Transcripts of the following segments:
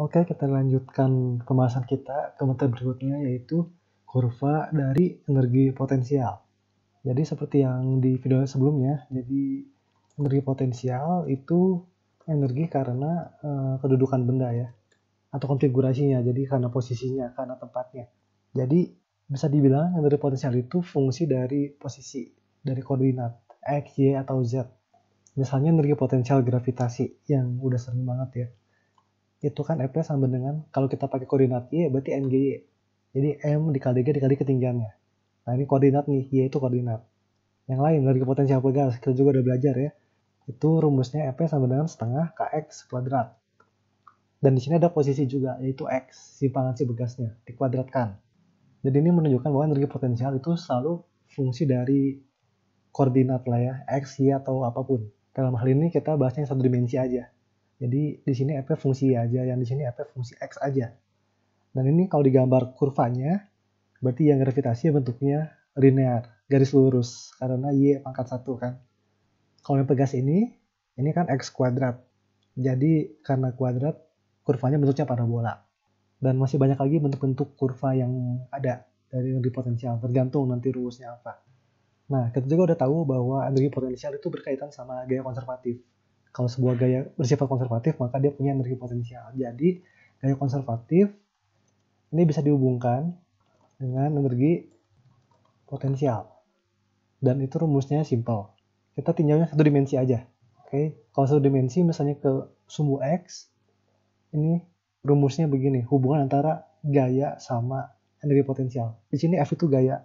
Oke, kita lanjutkan pembahasan kita ke materi berikutnya yaitu kurva dari energi potensial. Jadi seperti yang di video sebelumnya, jadi energi potensial itu energi karena e, kedudukan benda ya atau konfigurasinya, jadi karena posisinya, karena tempatnya. Jadi bisa dibilang energi potensial itu fungsi dari posisi, dari koordinat x, y atau z. Misalnya energi potensial gravitasi yang udah sering banget ya itu kan FP sama dengan kalau kita pakai koordinat Y berarti ngy, Jadi M dikali G dikali ketinggiannya. Nah ini koordinat nih, Y itu koordinat. Yang lain dari potensial pegawai, kita juga udah belajar ya. Itu rumusnya FP sama dengan setengah KX kuadrat. Dan di sini ada posisi juga, yaitu X, simpangan si begasnya, dikuadratkan. Jadi ini menunjukkan bahwa energi potensial itu selalu fungsi dari koordinat lah ya, X, Y, atau apapun. Dalam hal ini kita bahasnya satu dimensi aja jadi di sini F fungsi Y aja, yang di sini F fungsi X aja. Dan ini kalau digambar kurvanya, berarti yang gravitasi bentuknya linear, garis lurus, karena Y pangkat satu kan. Kalau yang pegas ini, ini kan X kuadrat. Jadi karena kuadrat, kurvanya bentuknya parabola. Dan masih banyak lagi bentuk-bentuk kurva yang ada dari energi potensial, tergantung nanti rumusnya apa. Nah, kita juga udah tahu bahwa energi potensial itu berkaitan sama gaya konservatif kalau sebuah gaya bersifat konservatif, maka dia punya energi potensial. Jadi, gaya konservatif ini bisa dihubungkan dengan energi potensial. Dan itu rumusnya simple. Kita tinjaunya satu dimensi aja. Oke, kalau satu dimensi misalnya ke sumbu X, ini rumusnya begini, hubungan antara gaya sama energi potensial. Di sini F itu gaya.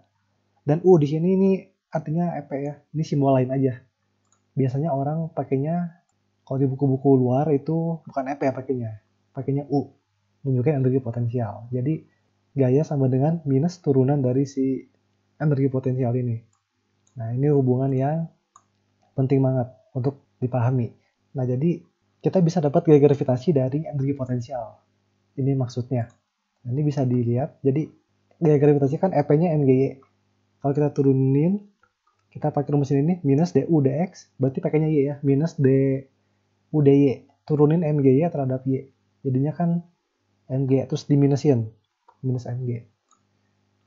Dan U di sini ini artinya EP ya, ini simbol lain aja. Biasanya orang pakainya kalau di buku-buku luar itu bukan EP ya pakainya, pakainya U, menunjukkan energi potensial. Jadi gaya sama dengan minus turunan dari si energi potensial ini. Nah ini hubungan yang penting banget untuk dipahami. Nah jadi kita bisa dapat gaya gravitasi dari energi potensial. Ini maksudnya. Nah, ini bisa dilihat. Jadi gaya gravitasi kan EP-nya MGY. Kalau kita turunin, kita pakai rumus ini minus DU DX, berarti pakainya Y ya, minus D UDY turunin mg ya terhadap Y jadinya kan MG terus diminusin minus MG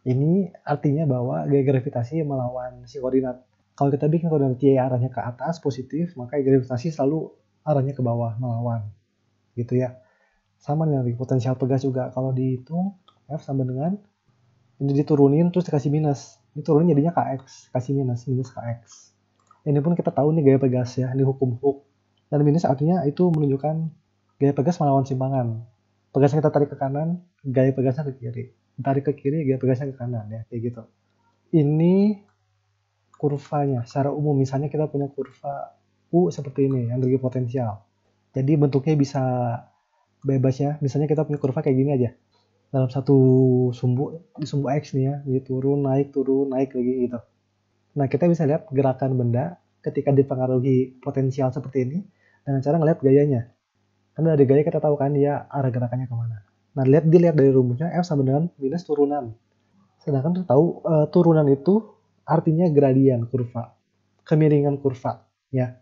ini artinya bahwa gaya gravitasi melawan si koordinat kalau kita bikin koordinat Y arahnya ke atas positif maka gravitasi selalu arahnya ke bawah melawan gitu ya sama dengan potensial pegas juga kalau dihitung F sama dengan ini diturunin terus dikasih minus ini turunin jadinya KX kasih minus minus KX ini pun kita tahu nih gaya pegas ya ini hukum Hook. Dan minus artinya itu menunjukkan gaya pegas melawan simpangan. Pegasnya kita tarik ke kanan, gaya pegasnya ke kiri. Tarik ke kiri, gaya pegasnya ke kanan ya, kayak gitu. Ini kurvanya secara umum misalnya kita punya kurva U seperti ini yang energi potensial. Jadi bentuknya bisa bebas ya. Misalnya kita punya kurva kayak gini aja. Dalam satu sumbu sumbu X nih ya, jadi turun, naik, turun, naik lagi gitu. Nah, kita bisa lihat gerakan benda ketika dipengaruhi potensial seperti ini, dengan cara ngeliat gayanya karena dari gaya kita tahu kan dia arah gerakannya kemana nah lihat dilihat dari rumusnya F sama dengan minus turunan sedangkan kita tahu e, turunan itu artinya gradien kurva kemiringan kurva ya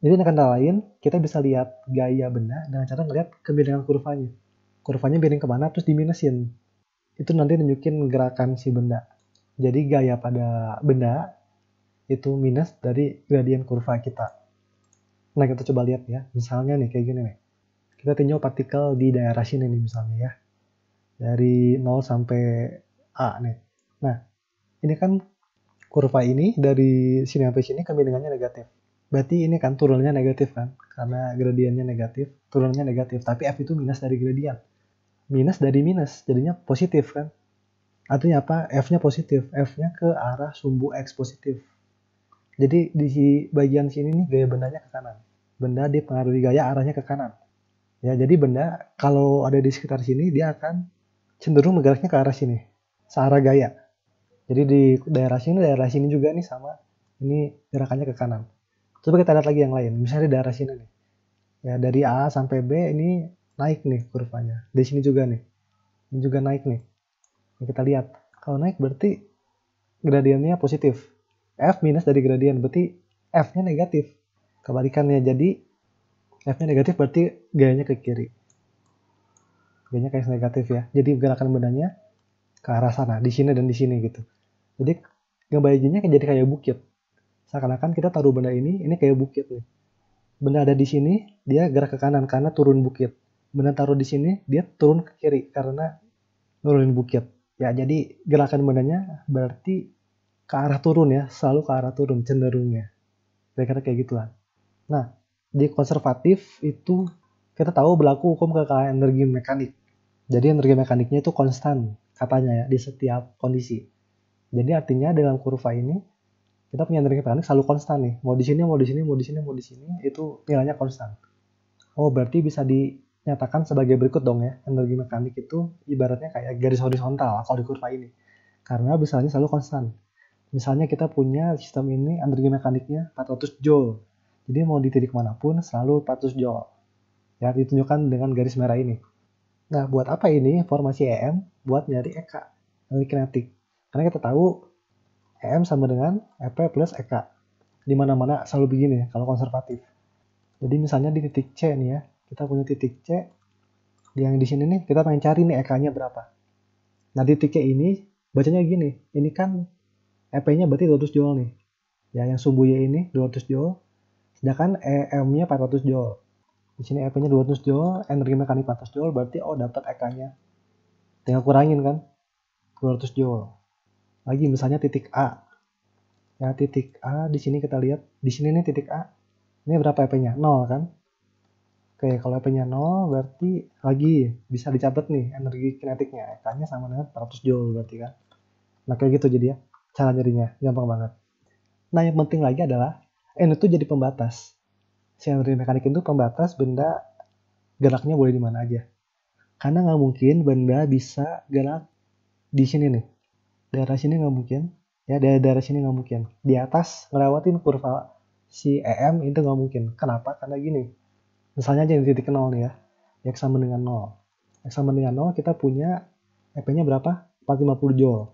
jadi dengan kata lain kita bisa lihat gaya benda dengan cara ngeliat kemiringan kurvanya kurvanya miring kemana terus diminusin itu nanti nunjukin gerakan si benda jadi gaya pada benda itu minus dari gradien kurva kita Nah kita coba lihat ya, misalnya nih kayak gini nih. Kita tinjau partikel di daerah sini nih misalnya ya. Dari 0 sampai A nih. Nah ini kan kurva ini dari sini sampai sini kemiringannya negatif. Berarti ini kan turunnya negatif kan, karena gradiennya negatif, turunnya negatif. Tapi F itu minus dari gradien. Minus dari minus, jadinya positif kan. Artinya apa? F-nya positif, F-nya ke arah sumbu X positif. Jadi di bagian sini nih gaya bendanya ke kanan benda dipengaruhi gaya arahnya ke kanan. Ya, jadi benda kalau ada di sekitar sini dia akan cenderung bergeraknya ke arah sini, searah gaya. Jadi di daerah sini, daerah sini juga nih sama, ini gerakannya ke kanan. Coba kita lihat lagi yang lain, misalnya di daerah sini nih. Ya, dari A sampai B ini naik nih kurvanya. Di sini juga nih. Ini juga naik nih. Ini kita lihat. Kalau naik berarti gradiennya positif. F minus dari gradien berarti F-nya negatif kebalikannya jadi F-nya negatif berarti gayanya ke kiri gayanya kayak negatif ya jadi gerakan badannya ke arah sana di sini dan di sini gitu jadi gambarnya jadi kayak bukit seakan-akan kita taruh benda ini ini kayak bukit nih benda ada di sini dia gerak ke kanan karena turun bukit benda taruh di sini dia turun ke kiri karena nurunin bukit ya jadi gerakan bendanya berarti ke arah turun ya selalu ke arah turun cenderungnya mereka kira kayak gitulah Nah, di konservatif itu kita tahu berlaku hukum kekayaan energi mekanik. Jadi energi mekaniknya itu konstan katanya ya di setiap kondisi. Jadi artinya dalam kurva ini kita punya energi mekanik selalu konstan nih. Mau di sini, mau di sini, mau di sini, mau di sini itu nilainya konstan. Oh, berarti bisa dinyatakan sebagai berikut dong ya. Energi mekanik itu ibaratnya kayak garis horizontal kalau di kurva ini. Karena misalnya selalu konstan. Misalnya kita punya sistem ini energi mekaniknya 400 joule jadi mau dititik manapun selalu 400 Joule. Ya, ditunjukkan dengan garis merah ini. Nah, buat apa ini formasi EM? Buat nyari EK, nyari kinetik. Karena kita tahu EM sama dengan EP plus EK. Di mana-mana selalu begini kalau konservatif. Jadi misalnya di titik C nih ya, kita punya titik C yang di sini nih kita pengen cari nih EK-nya berapa. Nah, di titik C ini bacanya gini, ini kan EP-nya berarti 200 joule nih. Ya, yang sumbu Y ini 200 joule, Sedangkan EM-nya 400 Joule. Di sini EP-nya 200 Joule, energi mekanik 400 Joule, berarti oh dapat EK-nya. Tinggal kurangin kan, 200 Joule. Lagi misalnya titik A. Ya titik A di sini kita lihat, di sini nih titik A. Ini berapa EP-nya? 0 kan? Oke, kalau EP-nya 0 berarti lagi bisa dicatat nih energi kinetiknya. EK-nya sama dengan 400 Joule berarti kan. Nah kayak gitu jadi ya, cara jadinya gampang banget. Nah yang penting lagi adalah N itu jadi pembatas si energi mekanik itu pembatas benda geraknya boleh di mana aja karena nggak mungkin benda bisa gerak di sini nih daerah sini nggak mungkin ya daerah daerah sini nggak mungkin di atas ngelewatin kurva si EM itu nggak mungkin kenapa karena gini misalnya aja di titik nol nih ya x sama dengan nol x sama dengan nol kita punya EP nya berapa 450 joule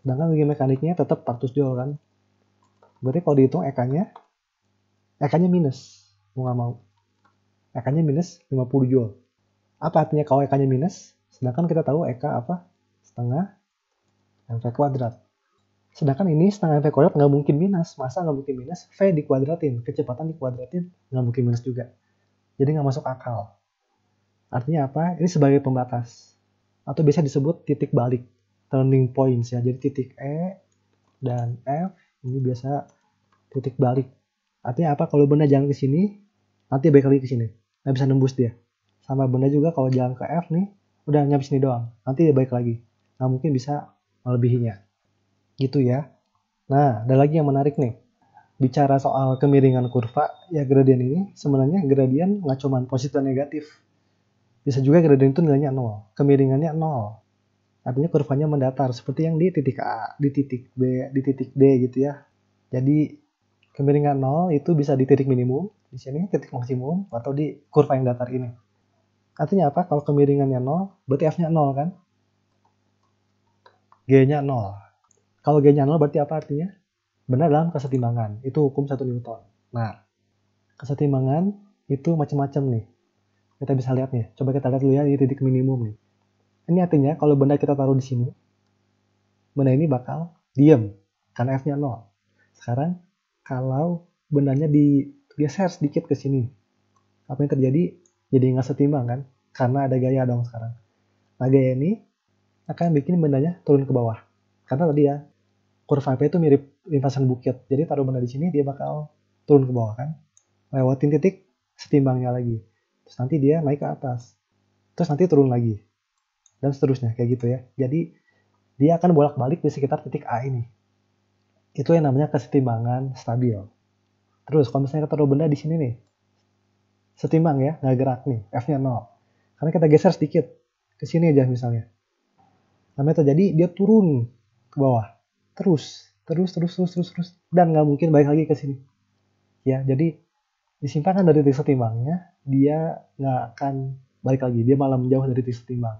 sedangkan energi mekaniknya tetap 400 joule kan Berarti kalau dihitung EK-nya, EK-nya minus. Mau nggak mau. EK-nya minus 50 Joule. Apa artinya kalau EK-nya minus? Sedangkan kita tahu EK apa? Setengah MV kuadrat. Sedangkan ini setengah MV kuadrat nggak mungkin minus. Masa nggak mungkin minus? V dikuadratin. Kecepatan dikuadratin nggak mungkin minus juga. Jadi nggak masuk akal. Artinya apa? Ini sebagai pembatas. Atau bisa disebut titik balik. Turning points ya. Jadi titik E dan F ini biasa titik balik artinya apa kalau benda jalan ke sini nanti balik lagi ke sini nggak bisa nembus dia sama benda juga kalau jalan ke F nih udah nyampe sini doang nanti dia balik lagi nah mungkin bisa melebihinya gitu ya nah ada lagi yang menarik nih bicara soal kemiringan kurva, ya gradien ini sebenarnya gradien nggak cuma positif dan negatif. Bisa juga gradien itu nilainya nol, kemiringannya nol artinya kurvanya mendatar seperti yang di titik A, di titik B, di titik D gitu ya. Jadi kemiringan 0 itu bisa di titik minimum, di sini titik maksimum atau di kurva yang datar ini. Artinya apa? Kalau kemiringannya 0, berarti F-nya 0 kan? G-nya 0. Kalau G-nya 0 berarti apa artinya? Benar dalam kesetimbangan. Itu hukum 1 Newton. Nah, kesetimbangan itu macam-macam nih. Kita bisa lihat nih. Coba kita lihat dulu ya di titik minimum nih ini artinya kalau benda kita taruh di sini, benda ini bakal diam, karena F-nya 0. Sekarang kalau bendanya digeser sedikit ke sini, apa yang terjadi? Jadi nggak setimbang kan? Karena ada gaya dong sekarang. Nah gaya ini akan bikin bendanya turun ke bawah. Karena tadi ya, kurva P itu mirip lintasan bukit. Jadi taruh benda di sini, dia bakal turun ke bawah kan. Lewatin titik setimbangnya lagi. Terus nanti dia naik ke atas. Terus nanti turun lagi dan seterusnya kayak gitu ya. Jadi dia akan bolak-balik di sekitar titik A ini. Itu yang namanya kesetimbangan stabil. Terus kalau misalnya kita taruh benda di sini nih, setimbang ya, nggak gerak nih, F-nya 0. Karena kita geser sedikit ke sini aja misalnya. Namanya terjadi dia turun ke bawah, terus, terus, terus, terus, terus, terus, dan nggak mungkin balik lagi ke sini. Ya, jadi disimpangkan dari titik setimbangnya, dia nggak akan balik lagi, dia malah menjauh dari titik setimbang.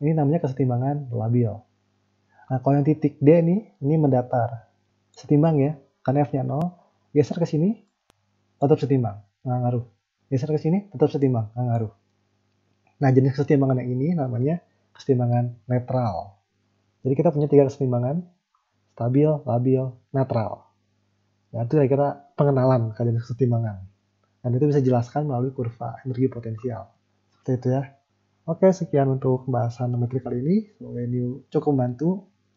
Ini namanya kesetimbangan labil. Nah, kalau yang titik D nih, ini mendatar. Setimbang ya, karena F-nya 0, geser ke sini, tetap setimbang, nggak ngaruh. Geser ke sini, tetap setimbang, nggak ngaruh. Nah, jenis kesetimbangan yang ini namanya kesetimbangan netral. Jadi kita punya tiga kesetimbangan, stabil, labil, netral. Nah, itu kira-kira pengenalan kalian kesetimbangan. Dan itu bisa dijelaskan melalui kurva energi potensial. Seperti itu ya. Oke, sekian untuk pembahasan materi kali ini. Semoga ini cukup membantu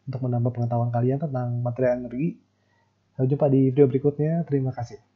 untuk menambah pengetahuan kalian tentang materi energi. Sampai jumpa di video berikutnya. Terima kasih.